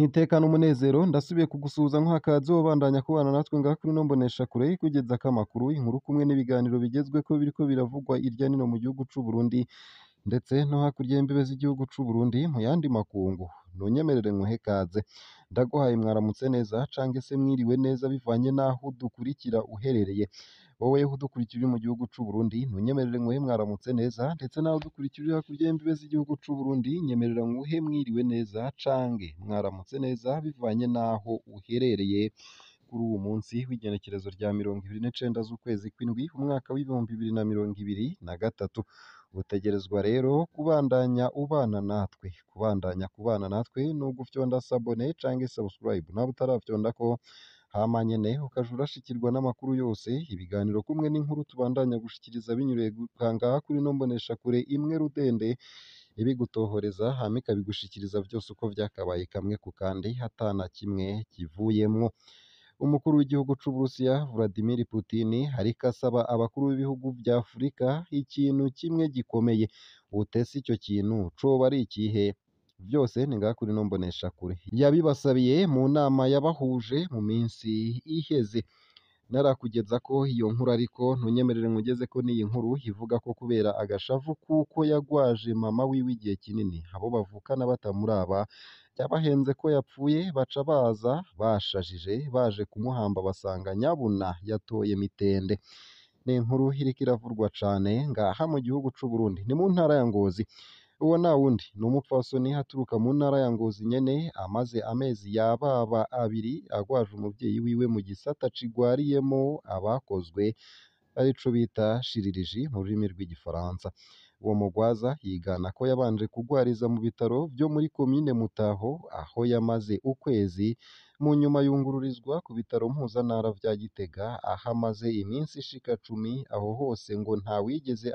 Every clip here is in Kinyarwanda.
nitekana umunezero ndasubiye kugusuhuza nkuha akazuba kubana natwe ngaho kuri ino mboneshakure ikugezaho amakuru inkuru kumwe n'ibiganiro bigezwe bigezweho biriko biravugwa irya nino mu gihugu c'u Burundi ndetse no hakurya y'imbibe z'igihugu c'u Burundi mu yandi makungu ntunyemerere nkuhe kaze ndaguhaye mwaramutse neza cange se mwiriwe neza bivanye n'aho dukurikira uherereye wowe Yehu udukurikira uri mu gihugu cy'u Burundi ntunyemerere nguhe mwaramutse neza ndetse nawe udukurikira hakurya y'imbibe z'igihugu cy'u Burundi nyemerera nguhe mwiriwe neza cange mwaramutse neza bivanye n'aho uherereye kuri uwo munsi w'igenekerezo rya mirongo ibiri n'icenda z'ukwezi kw'indwi umwaka w'ibihumbi bibiri na mirongo ibiri na gatatu butegerezwa rero kubandanya ubana natwe kubandanya kubana natwe nugufyonda sabone cange subscribe nawe utaravyondako Hama nyene ukajya urashikirwa n'amakuru yose, ibiganiro kumwe n'inkuru tubandanya gushikiriza binyuriye ahangaha kuri ino kure imwe Rudende, ibigutohoreza hama ikabigushikiriza byose uko byakabaye kamwe ku kandi hatana kimwe kivuyemo. Umukuru w'igihugu c'u Vladimir Putin ariko asaba abakuru b'ibihugu vya Afurika ikintu kimwe gikomeye, wotese icyo kintu coba ari ikihe? byose ni ngakuri no mboneshakure yabibasabiye mu nama yabahuje mu minsi iheze narakugeza ko iyo nkuru ariko ntunyemerere ngugeze ko n'iyi nkuru ivuga ko kubera agashavu kuko yagwaje mama wiwe igihe kinini abo bavukana batamuraba yabahenze ko yapfuye baca baza bashajije baje kumuhamba basanga nyabuna yatoye mitende ni inkuru iriko iravurwa cane ngaha mu gihugu c'u Burundi ni mu ntara ya Ngozi uwo nta wundi ni umupfasoni haturuka mu ntara ya Ngozi nyene amaze amezi yababa abiri agwaje umubyeyi wiwe mu gisata cigwariyemo abakozwe arico bita shiririji mu rurimi rw'igifaransa uwo mugwaza yigana ko yabanje kugwariza mu bitaro byo muri komine Mutaho aho yamaze ukwezi mu nyuma yungururizwa ku bitaro mpuzantara bya Gitega aho amaze iminsi ishika cumi aho hose ngo ntawigeze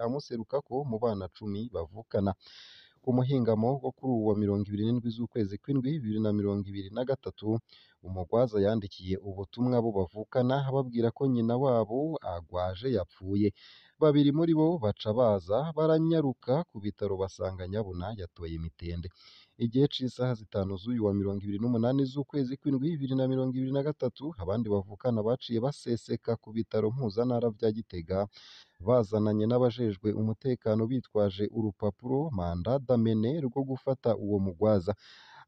ko mu bana cumi bavukana umuhingamo wo kuri uwo mirongo ibiri n'indwi z'ukwezi kw'indwi bibiri na mirongo ibiri na gatatu umugwaza yandikiye ubutumwa bo bavukana ababwira ko nyina wabo agwaje yapfuye babiri muri bo baca baza baranyaruka ku bitaro basanga nyabuna yatoye imitende igihe cy'isaha zitanu z'uyu wa mirongo ibiri n'umunani z'ukwezi kw'indwi bibiri na mirongo ibiri na gatatu abandi bavukana baciye baseseka ku bitaro mpuzantara bya Gitega bazananye n'abajejwe umutekano bitwaje urupapuro manda damene rwo gufata uwo mugwaza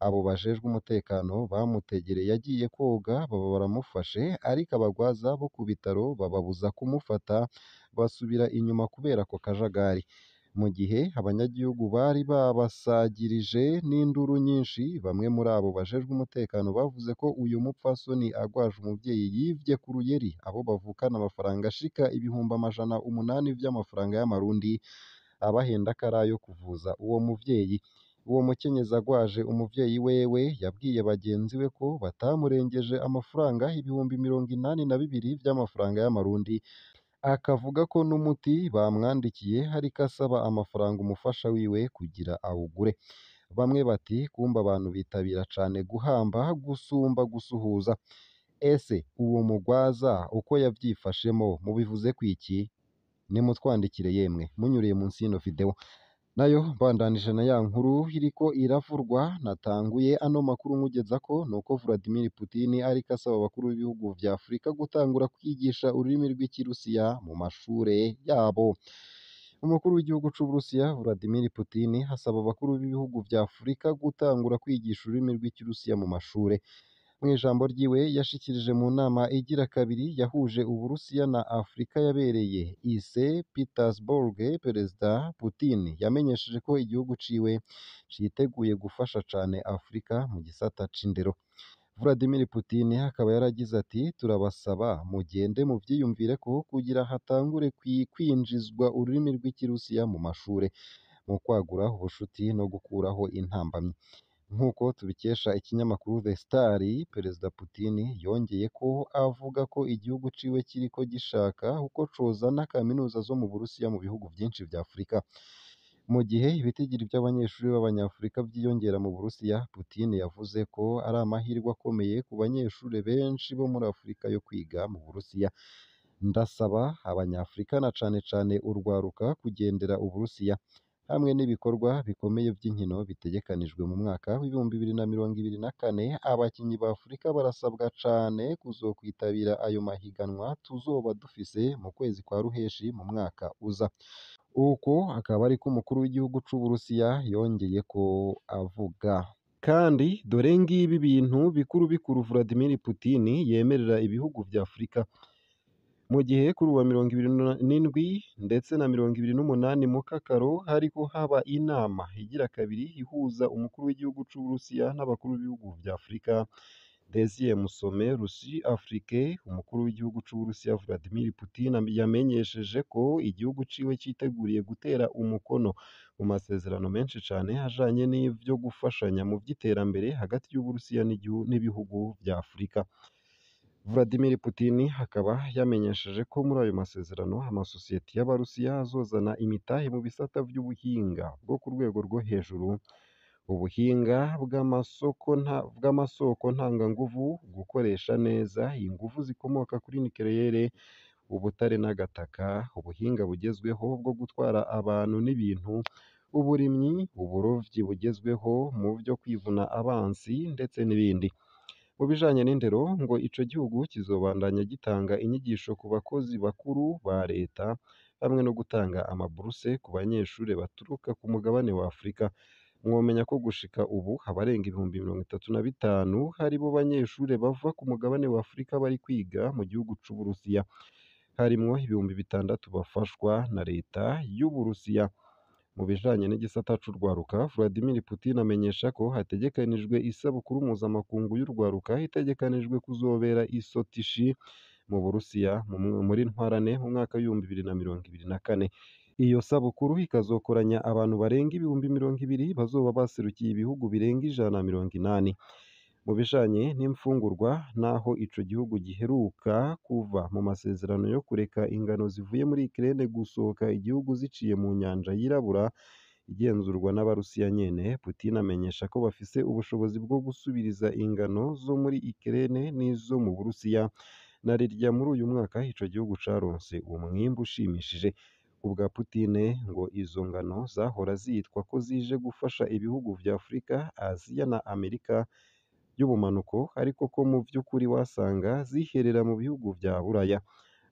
abo bajejwe umutekano bamutegereye yagiye koga baba baramufashe ariko abagwaza bo ku bitaro bababuza kumufata basubira inyuma kubera ako kajagari mu gihe abanyagihugu bari babasagirije n'induru nyinshi bamwe muri abo bajejwe umutekano bavuze ko uyu mupfasoni agwaje umubyeyi yivye ku ruyeri abo bavukana amafaranga ashika ibihumbi amajana umunani vy'amafaranga y'amarundi abahenda karayo kuvuza uwo muvyeyi uwo mukenyezi agwaje umuvyeyi wewe yabwiye bagenzi we ko batamurengeje amafaranga ibihumbi mirongo inani na bibiri vy'amafaranga y'amarundi akavuga ko n'umuti bamwandikiye ariko asaba amafaranga umufasha wiwe kugira awugure bamwe bati kumba abantu bitabira cyane guhamba gusumba gusuhuza ese uwo mugwaza uko yabyifashemo mubivuze ku iki nimutwandikire yemwe munyuriye munsi y'ino videwo nayo mbandanije na ya nkuru iriko iravurwa natanguye ano makuru nkugeza ko nuko Vladimir Putin ariko asaba abakuru b'ibihugu vya Afurika gutangura kwigisha ururimi rw'ikirusiya mu mashure yabo umukuru w'igihugu c'Uburusiya Vladimir Putin asaba abakuru b'ibihugu vya Afurika gutangura kwigisha ururimi rw'ikirusiya mu mashure Mu ijambo ryiwe yashikirije mu nama igira kabiri yahuje Uburusiya na Afurika yabereye i Petersburg Perezida Putin yamenyesheje ko igihugu ciwe citeguye gufasha cane Afurika mu gisata c'indero Vladimir Putin akaba yaragize ati turabasaba mugende ko kugira hatangure kwinjizwa ururimi rw'ikirusiya mu mashure mu kwagura ubushuti no gukuraho intambamyi nk'uko tubikesha ikinyamakuru The Star Perezida Putin yongeye ko avuga ko igihugu ciwe kiriko gishaka uko cozana kaminuza zo mu Burusiya mu bihugu byinshi bya Afurika mu gihe ibitigiri by’abanyeshuri b'abanyafurika byiyongera mu Burusiya Putin yavuze ko ari amahirwe akomeye ku banyeshuri benshi bo muri Afurika yo kwiga mu Burusiya ndasaba abanyafurika na cane cane urwaruka kugendera Uburusiya hamwe n'ibikorwa bikomeye by'inkino bitegekanijwe mu mwaka w'ibihumbi bibiri na mirongo ibiri na kane. Abakinnyi ba afurika barasabwa cane kuzokwitabira ayo mahiganwa tuzoba dufise mu kwezi kwa Ruheshi mu mwaka uza. Uko akaba ariko umukuru w'igihugu c'u Burusiya yongeye ko avuga. Kandi dore ngibi bintu bikuru bikuru Vladimir Putin yemerera ibihugu vya Afurika mu gihe kuri uwa mirongo ibiri n'indwi ndetse na mirongo ibiri n'umunani Mukakaro hariko haba inama igira kabiri ihuza umukuru w'igihugu c'Uburusiya n'abakuru b'ibihugu vya Afurika Deuxième Musome Russie Afrique umukuru w'igihugu c'Uburusiya Vladimir Putin yamenyesheje ko igihugu ciwe cyiteguriye gutera umukono mu masezerano menshi cyane ajanye n’ibyo gufashanya mu by’iterambere hagati y'Uburusiya n'ibihugu vya Afurika Vladimir Putin akaba yamenyesheje ko muri ayo masezerano amasosiyete y'Abarusiya azozana imitahe mu bisata by'ubuhinga bwo ku rwego rwo hejuru, ubuhinga bw'amasoko bw’amasoko ntanganguvu, gukoresha neza ingufu zikomoka kuri nucleaire, ubutare n'agataka, ubuhinga bugezweho bwo gutwara abantu n'ibintu, uburimyi, uburobyi bugezweho mu byo kwivuna abansi ndetse n'ibindi. Mu bijyanye n'indero ngo icyo gihugu kizobandanya gitanga inyigisho ku bakozi bakuru ba leta hamwe no gutanga amaburuse ku banyeshuri baturuka ku mugabane wa Afurika. Mwomenya ko gushika ubu abarenga ibihumbi mirongo itatu na bitanu haribo banyeshuri bava ku mugabane wa Afurika bari kwiga mu gihugu cy'Uburusiya, harimwo ibihumbi bitandatu bafashwa na leta y'Uburusiya. Mu bijyanye n'igisata cy'urwaruka Vladimir Putin amenyesha ko hategekanijwe isabukuru mpuzamakungu y'urwaruka itegekanijwe kuzobera i Sotishi mu Burusiya muri Ntwarane mu mwaka w'ibihumbi bibiri na mirongo ibiri na kane iyo sabukuru ikazokoranya abantu barenga ibihumbi mirongo ibiri bazoba baserukiye ibihugu birenga ijana na mirongo inani mu bijyanye n'imfungurwa n'aho ico gihugu giheruka kuva mu masezerano yo kureka ingano zivuye muri Ukraine gusohoka igihugu ziciye mu nyanja yirabura igenzurwa n'Abarusiya nyene Putin amenyesha ko bafise ubushobozi bwo gusubiriza ingano zo muri Ukraine n'izo mu Burusiya na rirya muri uyu mwaka ico gihugu caronse uwo ushimishije ubwa Putin ngo izo ngano zahora zitwa ko zije gufasha ibihugu vya Afurika Aziya na Amerika by'ubumanuko ariko ko mu by'ukuri wasanga ziherera mu bihugu bya Buraya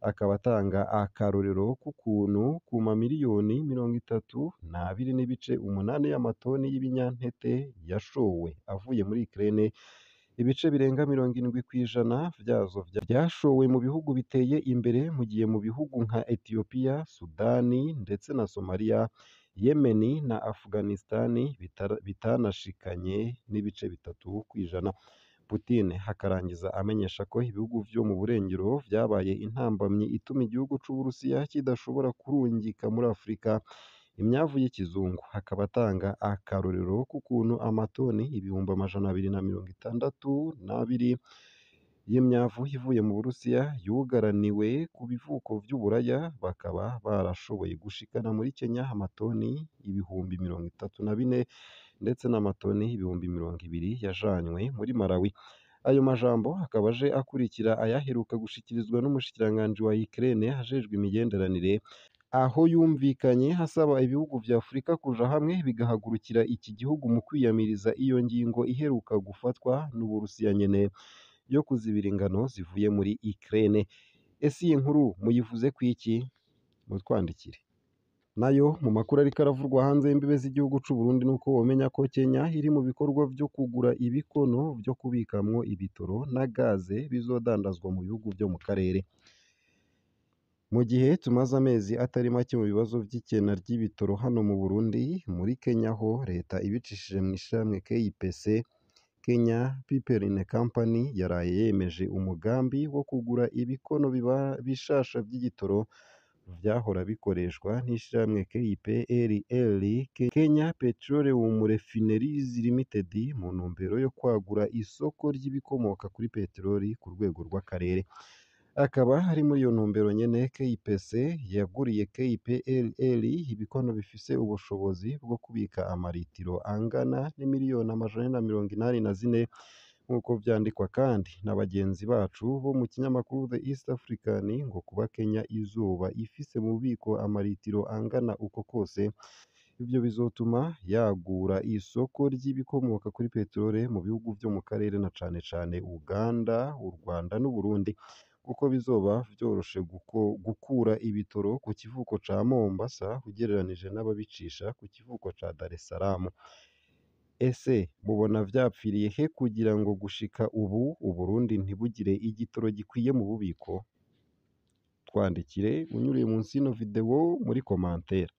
akaba atanga akarorero k'ukuntu ku mamiliyoni mirongo itatu n'abiri n'ibice umunani y'amatoni y'ibinyantete yashowe avuye muri Ukraine ibice birenga mirongo irindwi ku ijana byazo byashowe mu bihugu biteye imbere mu gihe mu bihugu nka etiyopiya Sudani ndetse na somaliya Yemen na Afghanistan bitanashikanye n'ibice bitatu ku ijana Putin hakarangiza amenyesha ko ibihugu byo mu burengero byabaye intambamyi ituma igihugu cy'u kidashobora kurungika muri Afurika imyavu y'ikizungu akaba atanga akarorero k'ukuntu amatoni ibihumbi amajana abiri na mirongo itandatu n'abiri Iyo myavu ivuye mu Burusiya yugaraniwe ku bivuko by'uburaya, bakaba barashoboye gushikana muri Kenya amatoni ibihumbi mirongo itatu na bine ndetse n'amatoni ibihumbi mirongo ibiri yajanywe muri Malawi. Ayo majambo akaba aje akurikira ayaheruka gushikirizwa n'umushikiranganji wa Ukraine ajejwe imigenderanire, aho yumvikanye hasaba ibihugu vya Afurika kuja hamwe bigahagurukira iki gihugu mu kwiyamiriza iyo ngingo iheruka gufatwa n'Uburusiya nyene. yo kuzibira ingano zivuye muri Ukraine. Ese iyi nkuru muyivuze ku iki? Mutwandikire. Nayo mu makuru ariko aravurwa hanze y'imbibe z'igihugu cy'u Burundi uko wamenya ko Kenya iri mu bikorwa byo kugura ibikono byo kubikamwo ibitoro na gaze bizodandazwa mu bihugu byo mu karere. Mu gihe tumaze amezi atari make mu bibazo by'ikena ry'ibitoro hano mu Burundi, muri Kenya ho leta ibicishije mu ishyirahamwe KIPC Kenya Pipeline Company yaraye yemeje umugambi wo kugura ibikono biba bishasha by'igitoro byahora bikoreshwa n'ishirahamwe KPLL (Kenya Petroleum Refineries Limited) mu ntumbero yo kwagura isoko ry'ibikomoka kuri peteroli ku rwego rw'akarere akaba ari muri iyo ntumbero nyine KIPC yaguriye KPLL ibikono bifise ubushobozi bwo kubika amaritiro angana n'imiliyoni amajana na mirongo inani na zine nk'uko byandikwa kandi na bagenzi bacu bo mu kinyamakuru The East African ngo kuba Kenya izuba ifise mu bubiko amaritiro angana uko kose ibyo bizotuma yagura isoko ry'ibikomoka kuri peteroli mu bihugu byo mu karere na cane cane Uganda, u Rwanda n'u Burundi kuko bizoba vyoroshe gukura ibitoro ku kivuko ca Mombasa ugereranije n'ababicisha ku kivuko ca Dar es Salaam. Ese mubona byapfiriye he kugira ngo gushika ubu Uburundi ntibugire igitoro gikwiye mu bubiko? Twandikire unyuriye munsi y'ino video muri commentaire.